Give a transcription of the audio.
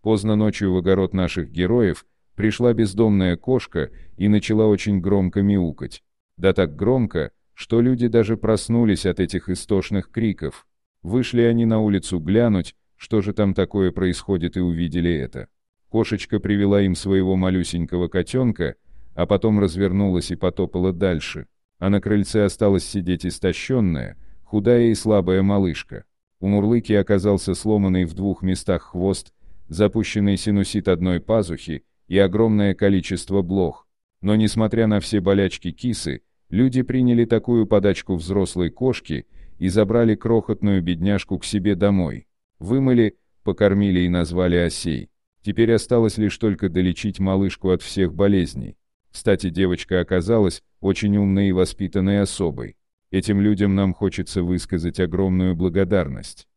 Поздно ночью в огород наших героев пришла бездомная кошка и начала очень громко мяукать. Да так громко, что люди даже проснулись от этих истошных криков. Вышли они на улицу глянуть, что же там такое происходит и увидели это. Кошечка привела им своего малюсенького котенка, а потом развернулась и потопала дальше, а на крыльце осталась сидеть истощенная, худая и слабая малышка. У Мурлыки оказался сломанный в двух местах хвост, запущенный синусит одной пазухи и огромное количество блох. Но несмотря на все болячки кисы, люди приняли такую подачку взрослой кошки и забрали крохотную бедняжку к себе домой. Вымыли, покормили и назвали осей. Теперь осталось лишь только долечить малышку от всех болезней. Кстати, девочка оказалась очень умной и воспитанной особой. Этим людям нам хочется высказать огромную благодарность.